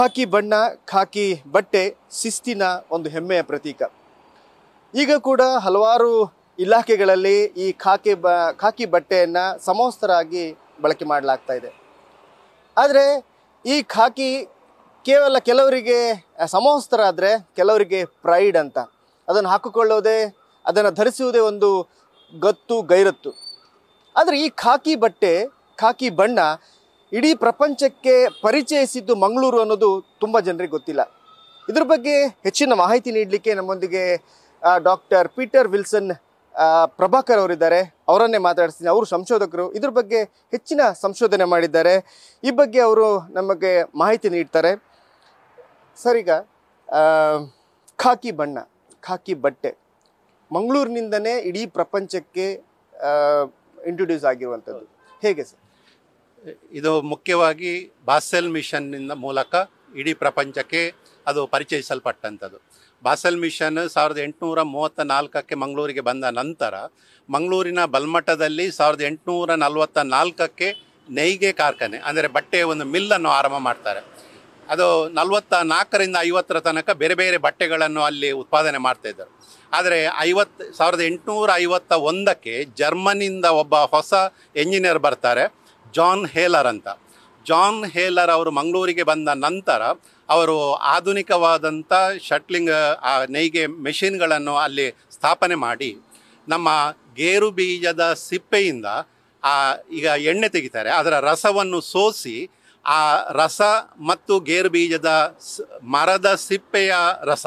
ಖಾಕಿ ಬಣ್ಣ ಖಾಕಿ ಬಟ್ಟೆ ಶಿಸ್ತಿನ ಒಂದು ಹೆಮ್ಮೆಯ ಪ್ರತೀಕ ಈಗ ಕೂಡ ಹಲವಾರು ಇಲಾಖೆಗಳಲ್ಲಿ ಈ ಖಾಕಿ ಬ ಖಾಕಿ ಬಟ್ಟೆಯನ್ನು ಸಮವಸ್ತ್ರರಾಗಿ ಬಳಕೆ ಮಾಡಲಾಗ್ತಾ ಇದೆ ಆದರೆ ಈ ಖಾಕಿ ಕೇವಲ ಕೆಲವರಿಗೆ ಸಮವಸ್ತ್ರ ಆದರೆ ಕೆಲವರಿಗೆ ಪ್ರೈಡ್ ಅಂತ ಅದನ್ನು ಹಾಕಿಕೊಳ್ಳೋದೇ ಅದನ್ನು ಧರಿಸುವುದೇ ಒಂದು ಗತ್ತು ಗೈರತ್ತು ಆದರೆ ಈ ಖಾಕಿ ಬಟ್ಟೆ ಖಾಕಿ ಬಣ್ಣ ಇಡೀ ಪ್ರಪಂಚಕ್ಕೆ ಪರಿಚಯಿಸಿದ್ದು ಮಂಗಳೂರು ಅನ್ನೋದು ತುಂಬ ಜನರಿಗೆ ಗೊತ್ತಿಲ್ಲ ಇದ್ರ ಬಗ್ಗೆ ಹೆಚ್ಚಿನ ಮಾಹಿತಿ ನೀಡಲಿಕ್ಕೆ ನಮ್ಮೊಂದಿಗೆ ಡಾಕ್ಟರ್ ಪೀಟರ್ ವಿಲ್ಸನ್ ಪ್ರಭಾಕರ್ ಅವರಿದ್ದಾರೆ ಅವರನ್ನೇ ಮಾತಾಡಿಸ್ತೀನಿ ಅವರು ಸಂಶೋಧಕರು ಇದ್ರ ಬಗ್ಗೆ ಹೆಚ್ಚಿನ ಸಂಶೋಧನೆ ಮಾಡಿದ್ದಾರೆ ಈ ಬಗ್ಗೆ ಅವರು ನಮಗೆ ಮಾಹಿತಿ ನೀಡ್ತಾರೆ ಸರಿಗ ಖಾಕಿ ಬಣ್ಣ ಖಾಕಿ ಬಟ್ಟೆ ಮಂಗಳೂರಿನಿಂದನೇ ಇಡೀ ಪ್ರಪಂಚಕ್ಕೆ ಇಂಟ್ರೊಡ್ಯೂಸ್ ಆಗಿರುವಂಥದ್ದು ಹೇಗೆ ಸರ್ ಇದು ಮುಖ್ಯವಾಗಿ ಬಾಸೆಲ್ ಮಿಷನ್ನಿಂದ ಮೂಲಕ ಇಡೀ ಪ್ರಪಂಚಕ್ಕೆ ಅದು ಪರಿಚಯಿಸಲ್ಪಟ್ಟಂಥದ್ದು ಬಾಸೆಲ್ ಮಿಷನ್ ಸಾವಿರದ ಎಂಟುನೂರ ಮೂವತ್ತ ನಾಲ್ಕಕ್ಕೆ ಮಂಗಳೂರಿಗೆ ಬಂದ ನಂತರ ಮಂಗಳೂರಿನ ಬಲ್ಮಠದಲ್ಲಿ ಸಾವಿರದ ಎಂಟುನೂರ ನಲವತ್ತ ನಾಲ್ಕಕ್ಕೆ ನೇಯ್ಗೆ ಕಾರ್ಖಾನೆ ಅಂದರೆ ಬಟ್ಟೆಯ ಒಂದು ಮಿಲ್ಲನ್ನು ಆರಂಭ ಮಾಡ್ತಾರೆ ಅದು ನಲವತ್ತ ನಾಲ್ಕರಿಂದ ಐವತ್ತರ ತನಕ ಬೇರೆ ಬೇರೆ ಬಟ್ಟೆಗಳನ್ನು ಅಲ್ಲಿ ಉತ್ಪಾದನೆ ಮಾಡ್ತಾಯಿದ್ದರು ಆದರೆ ಐವತ್ತು ಸಾವಿರದ ಎಂಟುನೂರ ಐವತ್ತ ಒಂದಕ್ಕೆ ಜರ್ಮನಿಯಿಂದ ಒಬ್ಬ ಹೊಸ ಎಂಜಿನಿಯರ್ ಬರ್ತಾರೆ ಜಾನ್ ಹೇಲರ್ ಅಂತ ಜಾನ್ ಹೇಲರ್ ಅವರು ಮಂಗಳೂರಿಗೆ ಬಂದ ನಂತರ ಅವರು ಆಧುನಿಕವಾದಂಥ ಶಟ್ಲಿಂಗ್ ಆ ನೇಯ್ಗೆ ಮೆಷಿನ್ಗಳನ್ನು ಅಲ್ಲಿ ಸ್ಥಾಪನೆ ಮಾಡಿ ನಮ್ಮ ಗೇರು ಬೀಜದ ಸಿಪ್ಪೆಯಿಂದ ಆ ಈಗ ಎಣ್ಣೆ ತೆಗಿತಾರೆ ಅದರ ರಸವನ್ನು ಸೋಸಿ ಆ ರಸ ಮತ್ತು ಗೇರು ಬೀಜದ ಮರದ ಸಿಪ್ಪೆಯ ರಸ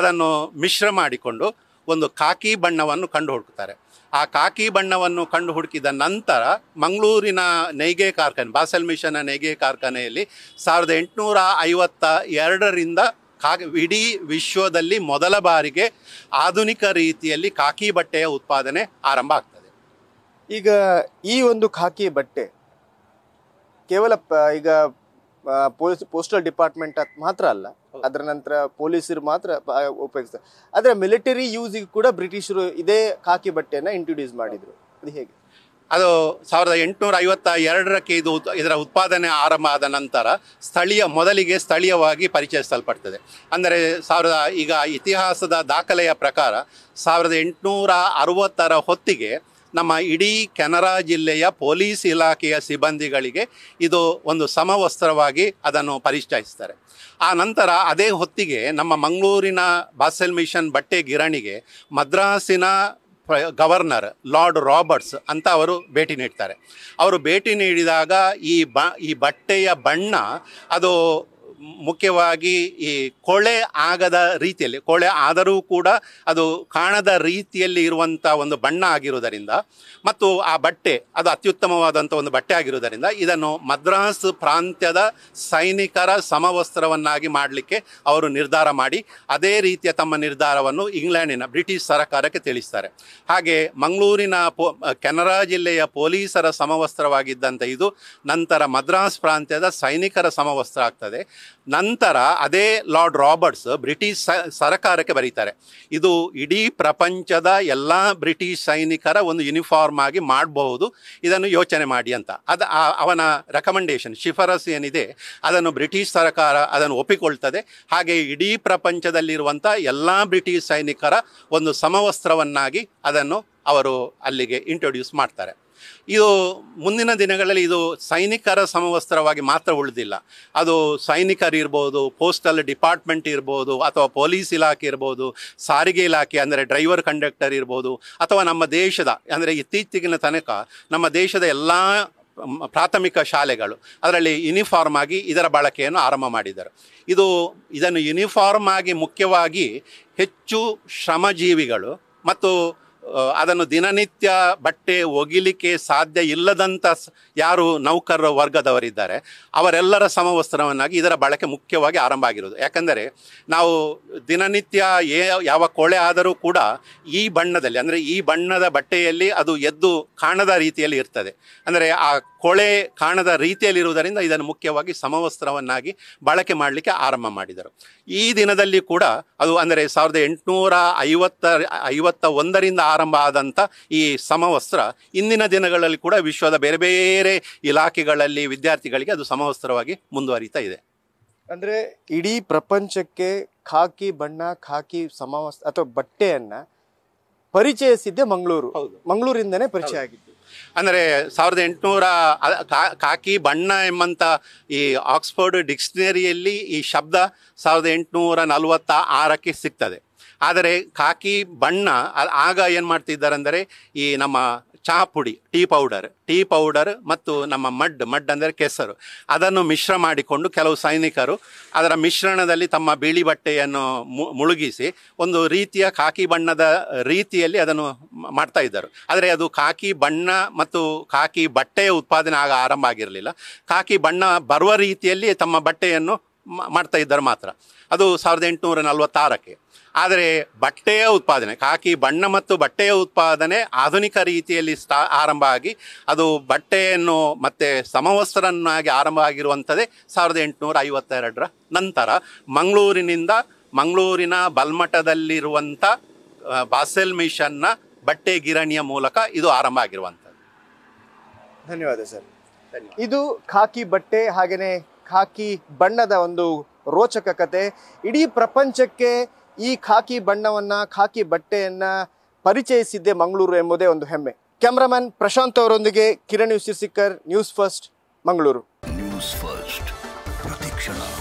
ಅದನ್ನು ಮಿಶ್ರ ಮಾಡಿಕೊಂಡು ಒಂದು ಕಾಕಿ ಬಣ್ಣವನ್ನು ಕಂಡು ಹುಡುಕ್ತಾರೆ ಆ ಕಾಕಿ ಬಣ್ಣವನ್ನು ಕಂಡು ಹುಡುಕಿದ ನಂತರ ಮಂಗಳೂರಿನ ನೈಗೆ ಕಾರ್ಖಾನೆ ಬಾಸಲ್ ಮಿಷನ್ನ ನೈಗೆ ಕಾರ್ಖಾನೆಯಲ್ಲಿ ಸಾವಿರದ ಎಂಟುನೂರ ಐವತ್ತ ಎರಡರಿಂದ ಕಾ ಇಡೀ ವಿಶ್ವದಲ್ಲಿ ಮೊದಲ ಬಾರಿಗೆ ಆಧುನಿಕ ರೀತಿಯಲ್ಲಿ ಕಾಕಿ ಬಟ್ಟೆಯ ಉತ್ಪಾದನೆ ಆರಂಭ ಆಗ್ತದೆ ಈಗ ಈ ಒಂದು ಖಾಕಿ ಬಟ್ಟೆ ಕೇವಲ ಈಗ ಪೊಲೀಸ್ ಪೋಸ್ಟಲ್ ಡಿಪಾರ್ಟ್ಮೆಂಟ್ ಮಾತ್ರ ಅಲ್ಲ ಅದರ ನಂತರ ಪೊಲೀಸರು ಮಾತ್ರ ಉಪಯೋಗಿಸ್ತಾರೆ ಆದರೆ ಮಿಲಿಟರಿ ಯೂಸಿಗೆ ಕೂಡ ಬ್ರಿಟಿಷರು ಇದೇ ಖಾಕಿ ಬಟ್ಟೆಯನ್ನು ಇಂಟ್ರೊಡ್ಯೂಸ್ ಮಾಡಿದರು ಅದು ಹೇಗೆ ಅದು ಸಾವಿರದ ಎಂಟುನೂರ ಐವತ್ತ ಎರಡರಕ್ಕೆ ಇದು ಇದರ ಉತ್ಪಾದನೆ ಆರಂಭ ಆದ ನಂತರ ಸ್ಥಳೀಯ ಮೊದಲಿಗೆ ಸ್ಥಳೀಯವಾಗಿ ಪರಿಚಯಿಸಲ್ಪಡ್ತದೆ ಅಂದರೆ ಸಾವಿರದ ಈಗ ಇತಿಹಾಸದ ದಾಖಲೆಯ ಪ್ರಕಾರ ಸಾವಿರದ ಎಂಟುನೂರ ಅರುವತ್ತರ ಹೊತ್ತಿಗೆ ನಮ್ಮ ಇಡೀ ಕೆನರಾ ಜಿಲ್ಲೆಯ ಪೊಲೀಸ್ ಇಲಾಖೆಯ ಸಿಬ್ಬಂದಿಗಳಿಗೆ ಇದು ಒಂದು ಸಮವಸ್ತ್ರವಾಗಿ ಅದನ್ನು ಪರಿಚಯಿಸ್ತಾರೆ ಆ ನಂತರ ಅದೇ ಹೊತ್ತಿಗೆ ನಮ್ಮ ಮಂಗಳೂರಿನ ಬಾಸೆಲ್ ಮಿಷನ್ ಬಟ್ಟೆ ಗಿರಣಿಗೆ ಮದ್ರಾಸಿನ ಗವರ್ನರ್ ಲಾರ್ಡ್ ರಾಬರ್ಟ್ಸ್ ಅಂತ ಅವರು ಭೇಟಿ ನೀಡ್ತಾರೆ ಅವರು ಭೇಟಿ ನೀಡಿದಾಗ ಈ ಬ ಈ ಬಟ್ಟೆಯ ಬಣ್ಣ ಅದು ಮುಖ್ಯವಾಗಿ ಈ ಕೊಳೆ ಆಗದ ರೀತಿಯಲ್ಲಿ ಕೊಳೆ ಆದರೂ ಕೂಡ ಅದು ಕಾಣದ ರೀತಿಯಲ್ಲಿ ಇರುವಂಥ ಒಂದು ಬಣ್ಣ ಆಗಿರುವುದರಿಂದ ಮತ್ತು ಆ ಬಟ್ಟೆ ಅದು ಅತ್ಯುತ್ತಮವಾದಂಥ ಒಂದು ಬಟ್ಟೆ ಆಗಿರುವುದರಿಂದ ಇದನ್ನು ಮದ್ರಾಸ್ ಪ್ರಾಂತ್ಯದ ಸೈನಿಕರ ಸಮವಸ್ತ್ರವನ್ನಾಗಿ ಮಾಡಲಿಕ್ಕೆ ಅವರು ನಿರ್ಧಾರ ಮಾಡಿ ಅದೇ ರೀತಿಯ ತಮ್ಮ ನಿರ್ಧಾರವನ್ನು ಇಂಗ್ಲೆಂಡಿನ ಬ್ರಿಟಿಷ್ ಸರಕಾರಕ್ಕೆ ತಿಳಿಸ್ತಾರೆ ಹಾಗೆ ಮಂಗಳೂರಿನ ಪೊ ಕೆನರಾ ಜಿಲ್ಲೆಯ ಪೊಲೀಸರ ಸಮವಸ್ತ್ರವಾಗಿದ್ದಂಥ ಇದು ನಂತರ ಮದ್ರಾಸ್ ಪ್ರಾಂತ್ಯದ ಸೈನಿಕರ ಸಮವಸ್ತ್ರ ಆಗ್ತದೆ ನಂತರ ಅದೇ ಲಾರ್ಡ್ ರಾಬರ್ಟ್ಸ್ ಬ್ರಿಟಿಷ್ ಸರಕಾರಕ್ಕೆ ಬರೀತಾರೆ ಇದು ಇಡೀ ಪ್ರಪಂಚದ ಎಲ್ಲ ಬ್ರಿಟಿಷ್ ಸೈನಿಕರ ಒಂದು ಯೂನಿಫಾರ್ಮ್ ಆಗಿ ಮಾಡಬಹುದು ಇದನ್ನು ಯೋಚನೆ ಮಾಡಿ ಅಂತ ಅದು ಅವನ ರೆಕಮೆಂಡೇಶನ್ ಶಿಫಾರಸು ಏನಿದೆ ಅದನ್ನು ಬ್ರಿಟಿಷ್ ಸರ್ಕಾರ ಅದನ್ನು ಒಪ್ಪಿಕೊಳ್ತದೆ ಹಾಗೆ ಇಡೀ ಪ್ರಪಂಚದಲ್ಲಿರುವಂಥ ಎಲ್ಲ ಬ್ರಿಟಿಷ್ ಸೈನಿಕರ ಒಂದು ಸಮವಸ್ತ್ರವನ್ನಾಗಿ ಅದನ್ನು ಅವರು ಅಲ್ಲಿಗೆ ಇಂಟ್ರೊಡ್ಯೂಸ್ ಮಾಡ್ತಾರೆ ಇದು ಮುಂದಿನ ದಿನಗಳಲ್ಲಿ ಇದು ಸೈನಿಕರ ಸಮವಸ್ತ್ರವಾಗಿ ಮಾತ್ರ ಉಳಿದಿಲ್ಲ ಅದು ಸೈನಿಕರಿರ್ಬೋದು ಪೋಸ್ಟಲ್ ಡಿಪಾರ್ಟ್ಮೆಂಟ್ ಇರ್ಬೋದು ಅಥವಾ ಪೊಲೀಸ್ ಇಲಾಖೆ ಇರ್ಬೋದು ಸಾರಿಗೆ ಇಲಾಖೆ ಅಂದರೆ ಡ್ರೈವರ್ ಕಂಡಕ್ಟರ್ ಇರ್ಬೋದು ಅಥವಾ ನಮ್ಮ ದೇಶದ ಅಂದರೆ ಇತ್ತೀಚೆಗಿನ ತನಕ ನಮ್ಮ ದೇಶದ ಎಲ್ಲ ಪ್ರಾಥಮಿಕ ಶಾಲೆಗಳು ಅದರಲ್ಲಿ ಯೂನಿಫಾರ್ಮ್ ಆಗಿ ಇದರ ಬಳಕೆಯನ್ನು ಆರಂಭ ಮಾಡಿದರು ಇದು ಇದನ್ನು ಯೂನಿಫಾರ್ಮ್ ಆಗಿ ಮುಖ್ಯವಾಗಿ ಹೆಚ್ಚು ಶ್ರಮಜೀವಿಗಳು ಮತ್ತು ಅದನ್ನು ದಿನನಿತ್ಯ ಬಟ್ಟೆ ಒಗಿಲಿಕ್ಕೆ ಸಾಧ್ಯ ಇಲ್ಲದಂಥ ಯಾರು ನೌಕರರ ವರ್ಗದವರಿದ್ದಾರೆ ಅವರೆಲ್ಲರ ಸಮವಸ್ತ್ರವನ್ನಾಗಿ ಇದರ ಬಳಕೆ ಮುಖ್ಯವಾಗಿ ಆರಂಭ ಆಗಿರೋದು ಯಾಕೆಂದರೆ ನಾವು ದಿನನಿತ್ಯ ಏ ಯಾವ ಕೊಳೆ ಆದರೂ ಕೂಡ ಈ ಬಣ್ಣದಲ್ಲಿ ಅಂದರೆ ಈ ಬಣ್ಣದ ಬಟ್ಟೆಯಲ್ಲಿ ಅದು ಎದ್ದು ಕಾಣದ ರೀತಿಯಲ್ಲಿ ಇರ್ತದೆ ಅಂದರೆ ಆ ಕೊಳೆ ಕಾಣದ ರೀತಿಯಲ್ಲಿರುವುದರಿಂದ ಇದನ್ನು ಮುಖ್ಯವಾಗಿ ಸಮವಸ್ತ್ರವನ್ನಾಗಿ ಬಳಕೆ ಮಾಡಲಿಕ್ಕೆ ಆರಂಭ ಮಾಡಿದರು ಈ ದಿನದಲ್ಲಿ ಕೂಡ ಅದು ಅಂದರೆ ಸಾವಿರದ ಎಂಟುನೂರ ಐವತ್ತ ಐವತ್ತ ಒಂದರಿಂದ ಆರಂಭ ಆದಂಥ ಈ ಸಮವಸ್ತ್ರ ಇಂದಿನ ದಿನಗಳಲ್ಲಿ ಕೂಡ ವಿಶ್ವದ ಬೇರೆ ಬೇರೆ ಇಲಾಖೆಗಳಲ್ಲಿ ವಿದ್ಯಾರ್ಥಿಗಳಿಗೆ ಅದು ಸಮವಸ್ತ್ರವಾಗಿ ಮುಂದುವರಿತಾ ಇದೆ ಅಂದರೆ ಇಡೀ ಪ್ರಪಂಚಕ್ಕೆ ಖಾಕಿ ಬಣ್ಣ ಖಾಕಿ ಸಮವಸ್ತ್ರ ಅಥವಾ ಬಟ್ಟೆಯನ್ನು ಪರಿಚಯಿಸಿದ್ದೆ ಮಂಗಳೂರು ಮಂಗಳೂರಿಂದನೇ ಪರಿಚಯ ಆಗಿತ್ತು ಅಂದರೆ ಸಾವಿರದ ಎಂಟುನೂರ ಕಾಕಿ ಬಣ್ಣ ಎಂಬಂಥ ಈ ಆಕ್ಸ್ಫರ್ಡ್ ಡಿಕ್ಷನರಿಯಲ್ಲಿ ಈ ಶಬ್ದ ಸಾವಿರದ ಎಂಟುನೂರ ನಲವತ್ತ ಆರಕ್ಕೆ ಸಿಗ್ತದೆ ಆದರೆ ಕಾಕಿ ಬಣ್ಣ ಆಗ ಏನು ಮಾಡ್ತಿದ್ದಾರೆ ಅಂದರೆ ಈ ನಮ್ಮ ಚಹಾ ಪುಡಿ ಟೀ ಪೌಡರ್ ಟೀ ಪೌಡರ್ ಮತ್ತು ನಮ್ಮ ಮಡ್ ಮಡ್ ಅಂದರೆ ಕೆಸರು ಅದನ್ನು ಮಿಶ್ರ ಮಾಡಿಕೊಂಡು ಕೆಲವು ಸೈನಿಕರು ಅದರ ಮಿಶ್ರಣದಲ್ಲಿ ತಮ್ಮ ಬಿಳಿ ಬಟ್ಟೆಯನ್ನು ಮುಳುಗಿಸಿ ಒಂದು ರೀತಿಯ ಕಾಕಿ ಬಣ್ಣದ ರೀತಿಯಲ್ಲಿ ಅದನ್ನು ಮಾಡ್ತಾ ಇದ್ದರು ಆದರೆ ಅದು ಕಾಕಿ ಬಣ್ಣ ಮತ್ತು ಕಾಕಿ ಬಟ್ಟೆಯ ಉತ್ಪಾದನೆ ಆಗ ಆರಂಭ ಆಗಿರಲಿಲ್ಲ ಕಾಕಿ ಬಣ್ಣ ಬರುವ ರೀತಿಯಲ್ಲಿ ತಮ್ಮ ಬಟ್ಟೆಯನ್ನು ಮಾಡ್ತಾ ಇದ್ದಾರೆ ಮಾತ್ರ ಅದು ಸಾವಿರದ ಎಂಟುನೂರ ನಲವತ್ತಾರಕ್ಕೆ ಆದರೆ ಬಟ್ಟೆಯ ಉತ್ಪಾದನೆ ಕಾಕಿ ಬಣ್ಣ ಮತ್ತು ಬಟ್ಟೆಯ ಉತ್ಪಾದನೆ ಆಧುನಿಕ ರೀತಿಯಲ್ಲಿ ಸ್ಟಾ ಆರಂಭ ಆಗಿ ಅದು ಬಟ್ಟೆಯನ್ನು ಮತ್ತೆ ಸಮವಸ್ತ್ರನ್ನಾಗಿ ಆರಂಭ ಆಗಿರುವಂಥದ್ದೇ ಸಾವಿರದ ಎಂಟುನೂರ ಐವತ್ತೆರಡರ ನಂತರ ಮಂಗಳೂರಿನಿಂದ ಮಂಗಳೂರಿನ ಬಲ್ಮಠದಲ್ಲಿರುವಂಥ ಬಾಸೆಲ್ ಮಿಷನ್ನ ಬಟ್ಟೆ ಗಿರಣಿಯ ಮೂಲಕ ಇದು ಆರಂಭ ಆಗಿರುವಂಥದ್ದು ಧನ್ಯವಾದ ಸರ್ ಇದು ಖಾಕಿ ಬಟ್ಟೆ ಹಾಗೆಯೇ ಖಾಕಿ ಬಣ್ಣದ ಒಂದು ರೋಚಕ ಕತೆ ಇಡೀ ಪ್ರಪಂಚಕ್ಕೆ ಈ ಖಾಕಿ ಬಣ್ಣವನ್ನು ಖಾಕಿ ಬಟ್ಟೆಯನ್ನು ಪರಿಚಯಿಸಿದ್ದೆ ಮಂಗಳೂರು ಎಂಬುದೇ ಒಂದು ಹೆಮ್ಮೆ ಕ್ಯಾಮ್ರಾಮನ್ ಪ್ರಶಾಂತ್ ಅವರೊಂದಿಗೆ ಕಿರಣ್ ಸಿಕ್ಕರ್ news first Mangaluru news first